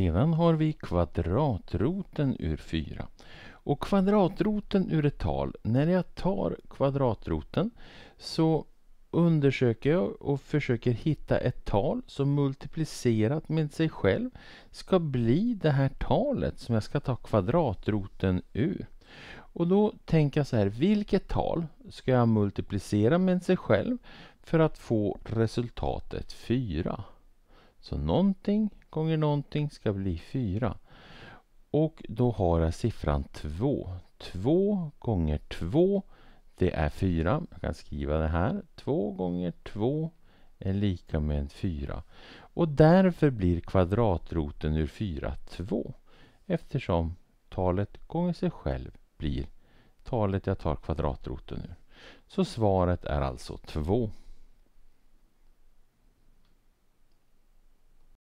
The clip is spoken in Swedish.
Sedan har vi kvadratroten ur 4. Och kvadratroten ur ett tal, när jag tar kvadratroten så undersöker jag och försöker hitta ett tal som multiplicerat med sig själv ska bli det här talet som jag ska ta kvadratroten ur. Och då tänker jag så här, vilket tal ska jag multiplicera med sig själv för att få resultatet 4? Så någonting gånger någonting ska bli 4. Och då har jag siffran 2. 2 gånger 2 det är 4. Jag kan skriva det här. 2 gånger 2 är lika med 4. Och därför blir kvadratroten ur 4 2. Eftersom talet gånger sig själv blir talet jag tar kvadratroten ur. Så svaret är alltså 2.